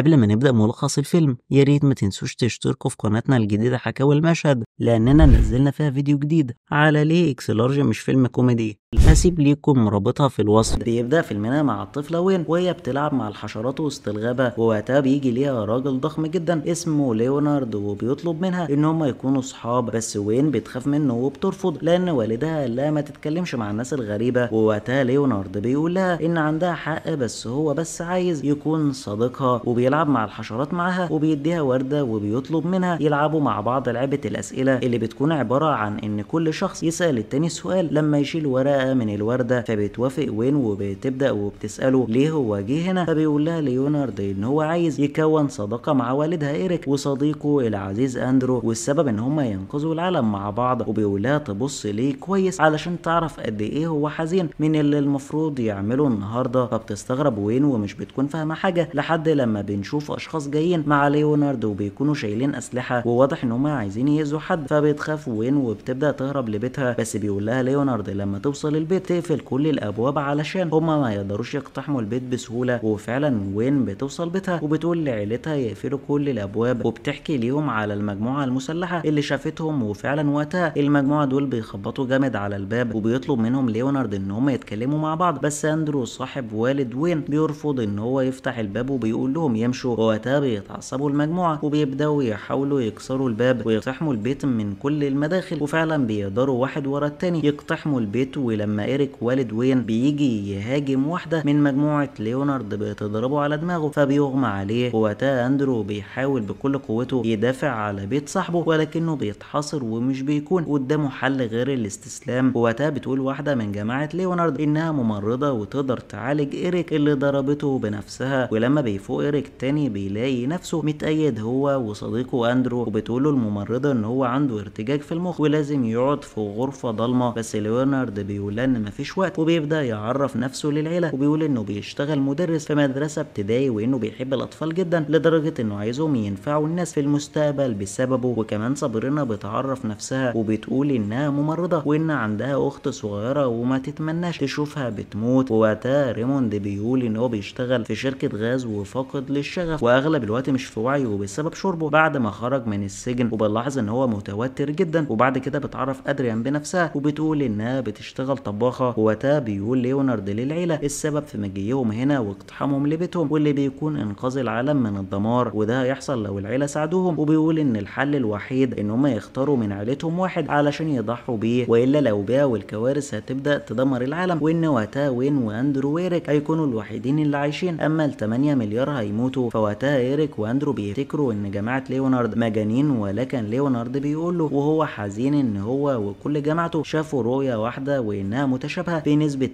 قبل ما نبدأ ملخص الفيلم يا ريت ما تنسوش تشتركوا في قناتنا الجديدة حكاوي المشهد لأننا نزلنا فيها فيديو جديد على ليه إكس لارج مش فيلم كوميدي هسيب ليكم رابطها في الوصف بيبدا في فيلمنا مع الطفله وين وهي بتلعب مع الحشرات وسط الغابه ووقتها بيجي ليها راجل ضخم جدا اسمه ليونارد وبيطلب منها ان هم يكونوا اصحاب بس وين بتخاف منه وبترفض لان والدها قال لها ما تتكلمش مع الناس الغريبه ووقتها ليونارد بيقول لها ان عندها حق بس هو بس عايز يكون صديقها وبيلعب مع الحشرات معاها وبيديها ورده وبيطلب منها يلعبوا مع بعض لعبه الاسئله اللي بتكون عباره عن ان كل شخص يسال التاني سؤال لما يشيل ورقه بقى من الورده فبتوافق وين وبتبدا وبتساله ليه هو جه هنا فبيقول لها ليونارد ان هو عايز يكون صداقه مع والدها ايريك وصديقه العزيز اندرو والسبب ان هما ينقذوا العالم مع بعض وبيقول لها تبص ليه كويس علشان تعرف قد ايه هو حزين من اللي المفروض يعمله النهارده فبتستغرب وين ومش بتكون فاهمه حاجه لحد لما بنشوف اشخاص جايين مع ليونارد وبيكونوا شايلين اسلحه وواضح ان هما عايزين يأذوا حد فبتخاف وين وبتبدا تهرب لبيتها بس بيقول لها ليونارد لما توصل يوصل البيت تقفل كل الابواب علشان هما ما يقدروش يقتحموا البيت بسهوله وفعلا وين بتوصل بيتها وبتقول لعيلتها يقفلوا كل الابواب وبتحكي ليهم على المجموعه المسلحه اللي شافتهم وفعلا وقتها المجموعه دول بيخبطوا جامد على الباب وبيطلب منهم ليونارد ان هم يتكلموا مع بعض بس اندرو صاحب والد وين بيرفض ان هو يفتح الباب وبيقول لهم يمشوا ووقتها بيتعصبوا المجموعه وبيبداوا يحاولوا يكسروا الباب ويقتحموا البيت من كل المداخل وفعلا بيقدروا واحد ورا التاني يقتحموا البيت لما إيريك والد وين بيجي يهاجم واحدة من مجموعة ليونارد بتضربه على دماغه فبيغمى عليه وقتها أندرو بيحاول بكل قوته يدافع على بيت صاحبه ولكنه بيتحاصر ومش بيكون قدامه حل غير الاستسلام وقتها بتقول واحدة من جماعة ليونارد إنها ممرضة وتقدر تعالج إيريك اللي ضربته بنفسها ولما بيفوق إيريك تاني بيلاقي نفسه متأيد هو وصديقه أندرو وبتقول الممرضة إن هو عنده ارتجاج في المخ ولازم يقعد في غرفة ضلمة بس ليونارد بيقول بيقول ان مفيش وقت وبيبدا يعرف نفسه للعيله وبيقول انه بيشتغل مدرس في مدرسه ابتدائي وانه بيحب الاطفال جدا لدرجه انه عايزهم ينفعوا الناس في المستقبل بسببه وكمان صابرنا بتعرف نفسها وبتقول انها ممرضه وان عندها اخت صغيره وما تتمناش تشوفها بتموت ووقتها ريموند بيقول ان هو بيشتغل في شركه غاز وفاقد للشغف واغلب الوقت مش في وعيه وبسبب شربه بعد ما خرج من السجن وبنلاحظ ان هو متوتر جدا وبعد كده بتعرف ادريان بنفسها وبتقول انها بتشتغل طباخه وده بيقول ليونارد للعيلة السبب في مجيئهم هنا واقتحامهم لبيتهم واللي بيكون انقاذ العالم من الدمار وده هيحصل لو العيلة ساعدوهم وبيقول ان الحل الوحيد ان هم يختاروا من عيلتهم واحد علشان يضحوا بيه والا لو بقى والكوارث هتبدا تدمر العالم وان وقتها وين واندرو ويريك هيكونوا الوحيدين اللي عايشين اما ال 8 مليار هيموتوا فوقتها إيريك واندرو بيفتكروا ان جماعة ليونارد مجانين ولكن ليونارد بيقول له وهو حزين ان هو وكل جماعته شافوا رؤية واحدة وان انها متشابهه بنسبه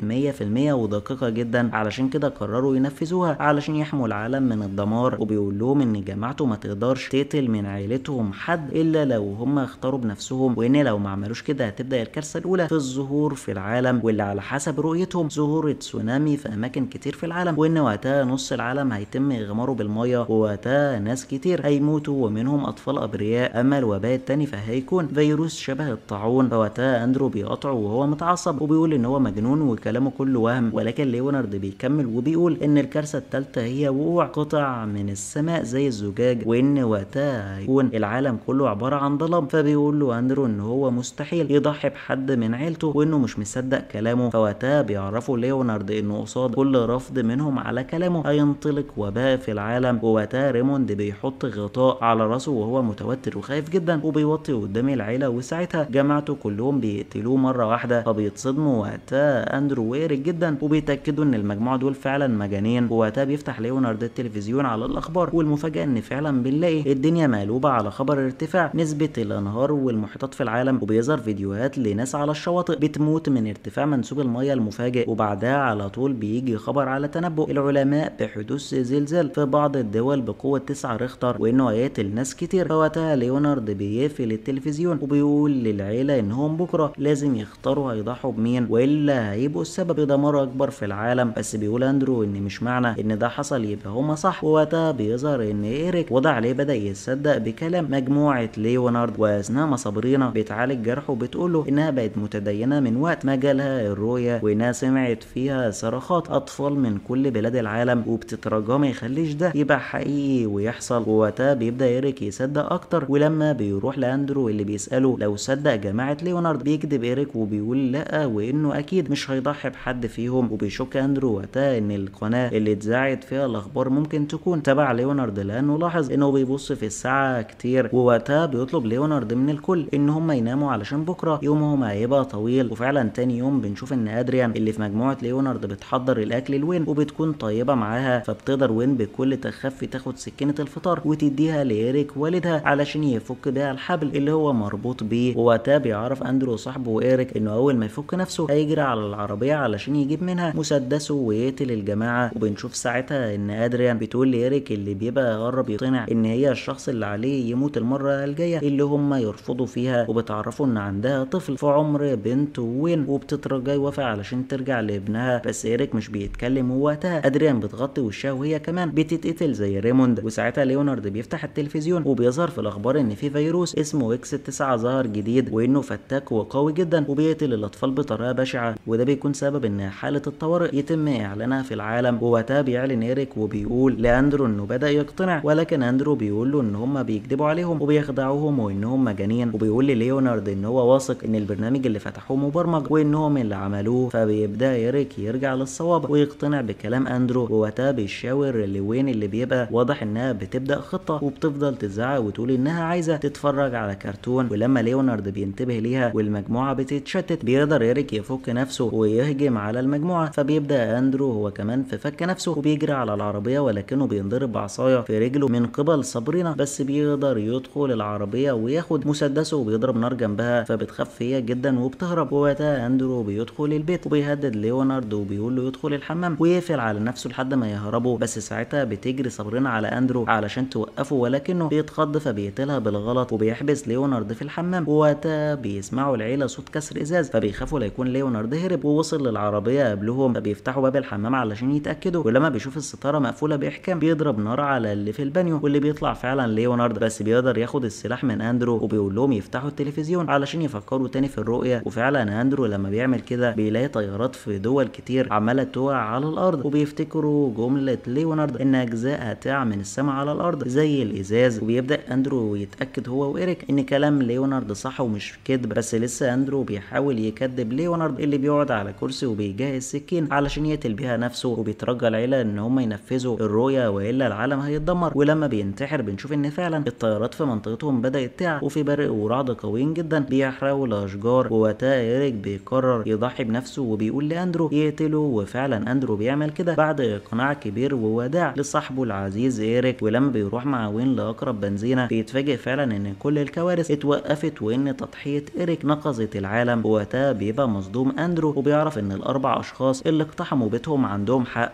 100% ودقيقه جدا علشان كده قرروا ينفذوها علشان يحموا العالم من الدمار وبيقول لهم ان جماعته ما تقدرش تقتل من عيلتهم حد الا لو هم اختاروا بنفسهم وان لو ما عملوش كده هتبدا الكارثه الاولى في الظهور في العالم واللي على حسب رؤيتهم ظهور تسونامي في اماكن كتير في العالم وان وقتها نص العالم هيتم اغماره بالميه ووقتها ناس كتير هيموتوا ومنهم اطفال ابرياء اما الوباء التاني فهيكون فيروس شبه الطاعون فوقتها اندرو بيقطعه وهو متعصب وبيقول ان هو مجنون وكلامه كله وهم ولكن ليونارد بيكمل وبيقول ان الكارثه الثالثه هي وقوع قطع من السماء زي الزجاج وان وقتها هيكون العالم كله عباره عن ظلام فبيقول له اندرو ان هو مستحيل يضحي بحد من عيلته وانه مش مصدق كلامه فوقتها بيعرفوا ليونارد انه قصاد كل رفض منهم على كلامه هينطلق وباء في العالم ووقتها ريموند بيحط غطاء على راسه وهو متوتر وخايف جدا وبيوطي قدام العيله وساعتها جماعته كلهم بيقتلوه مره واحده فبيتصاب بيتصدموا وقتها اندرو وارد جدا وبيتاكدوا ان المجموعه دول فعلا مجانين ووقتها بيفتح ليونارد التلفزيون على الاخبار والمفاجاه ان فعلا بنلاقي الدنيا مقلوبه على خبر ارتفاع نسبه الانهار والمحيطات في العالم وبيظهر فيديوهات لناس على الشواطئ بتموت من ارتفاع منسوب الميه المفاجئ وبعدها على طول بيجي خبر على تنبؤ العلماء بحدوث زلزال في بعض الدول بقوه 9 ريختر وانه هيقتل ناس كتير فوقتها ليونارد بيقفل التلفزيون وبيقول للعيله انهم بكره لازم يختاروا هيضحوا مين والا هيبقوا السبب دمار اكبر في العالم بس بيقول اندرو ان مش معنى ان ده حصل يبقى هما صح ووقتها بيظهر ان ايريك وضع عليه بدا يصدق بكلام مجموعه ليونارد واثناء ما صابرينا بتعالج جرحه بتقول له انها بقت متدينه من وقت ما جالها الرؤيه وانها سمعت فيها صرخات اطفال من كل بلاد العالم وبتترجاه ما يخليش ده يبقى حقيقي ويحصل ووقتها بيبدا ايريك يصدق اكتر ولما بيروح لاندرو اللي بيساله لو صدق جماعه ليونارد بيكذب ايريك وبيقول لا وانه اكيد مش هيضحي بحد فيهم وبيشك اندرو وقتها ان القناه اللي اتذاعت فيها الاخبار ممكن تكون تبع ليونارد لانه لاحظ انه بيبص في الساعه كتير ووقتها بيطلب ليونارد من الكل ان هم يناموا علشان بكره يومهم هيبقى طويل وفعلا تاني يوم بنشوف ان ادريان اللي في مجموعه ليونارد بتحضر الاكل لوين وبتكون طيبه معاها فبتقدر وين بكل تخفي تاخد سكينه الفطار وتديها لإيريك والدها علشان يفك بيها الحبل اللي هو مربوط بيه ووقتها بيعرف اندرو صاحبه وإيريك انه اول ما يفك نفسه هيجري على العربيه علشان يجيب منها مسدسه ويقتل الجماعه وبنشوف ساعتها ان ادريان بتقول لإيريك اللي بيبقى قرب يقتنع ان هي الشخص اللي عليه يموت المره الجايه اللي هم يرفضوا فيها وبتعرفوا ان عندها طفل في عمر بنت وين وبتترجى يوافق علشان ترجع لابنها بس إيريك مش بيتكلم وقتها ادريان بتغطي وشها وهي كمان بتتقتل زي ريموند وساعتها ليونارد بيفتح التلفزيون وبيظهر في الاخبار ان في فيروس اسمه اكس 9 ظهر جديد وانه فتاك وقوي جدا وبيقتل الاطفال بطريقه بشعه وده بيكون سبب ان حاله الطوارئ يتم اعلانها في العالم ووقتها بيعلن ايريك وبيقول لاندرو انه بدا يقتنع ولكن اندرو بيقول له ان هم بيكذبوا عليهم وبيخدعوهم وانهم مجانين وبيقول لليونارد ان هو واثق ان البرنامج اللي فتحوه مبرمج وانهم اللي عملوه فبيبدا ايريك يرجع للصواب ويقتنع بكلام اندرو ووقتها بيشاور لوين اللي بيبقى واضح انها بتبدا خطه وبتفضل تزعق وتقول انها عايزه تتفرج على كرتون ولما ليونارد بينتبه ليها والمجموعه بتتشتت بيقدر ديريك يفك نفسه ويهجم على المجموعه فبيبدا اندرو هو كمان في فك نفسه وبيجري على العربيه ولكنه بينضرب بعصايه في رجله من قبل صابرينا بس بيقدر يدخل العربيه وياخد مسدسه وبيضرب نار جنبها فبتخاف هي جدا وبتهرب ووقتها اندرو بيدخل البيت وبيهدد ليونارد وبيقول له يدخل الحمام ويقفل على نفسه لحد ما يهربوا بس ساعتها بتجري صابرينا على اندرو علشان توقفه ولكنه بيتخض فبيقتلها بالغلط وبيحبس ليونارد في الحمام ووقتها بيسمعوا العيله صوت كسر ازاز فبيخافوا بيكون ليونارد هرب ووصل للعربيه قبلهم فبيفتحوا باب الحمام علشان يتاكدوا ولما بيشوف الستاره مقفوله باحكام بيضرب نار على اللي في البانيو واللي بيطلع فعلا ليونارد بس بيقدر ياخد السلاح من اندرو وبيقول لهم يفتحوا التلفزيون علشان يفكروا تاني في الرؤيه وفعلا اندرو لما بيعمل كده بيلاقي طيارات في دول كتير عماله تقع على الارض وبيفتكروا جمله ليونارد ان اجزاء تقع من السماء على الارض زي الازاز وبيبدا اندرو يتاكد هو وايريك ان كلام ليونارد صح ومش كذب بس لسه اندرو بيحاول يكذب ليونارد اللي بيقعد على كرسي وبيجهز سكين علشان يقتل بيها نفسه وبيترجى العيله ان هم ينفذوا الرؤيه والا العالم هيتدمر ولما بينتحر بنشوف ان فعلا الطيارات في منطقتهم بدات تعب وفي برق ورعد قويين جدا بيحرقوا الاشجار ووقتها ايريك بيقرر يضحي بنفسه وبيقول لاندرو يقتله وفعلا اندرو بيعمل كده بعد اقناع كبير ووداع لصاحبه العزيز ايريك ولما بيروح مع وين لاقرب بنزينه بيتفاجئ فعلا ان كل الكوارث اتوقفت وان تضحيه ايريك نقضت العالم ووقتها بيبدا بيبقى مصدوم أندرو وبيعرف إن الأربع أشخاص اللي اقتحموا بيتهم عندهم حق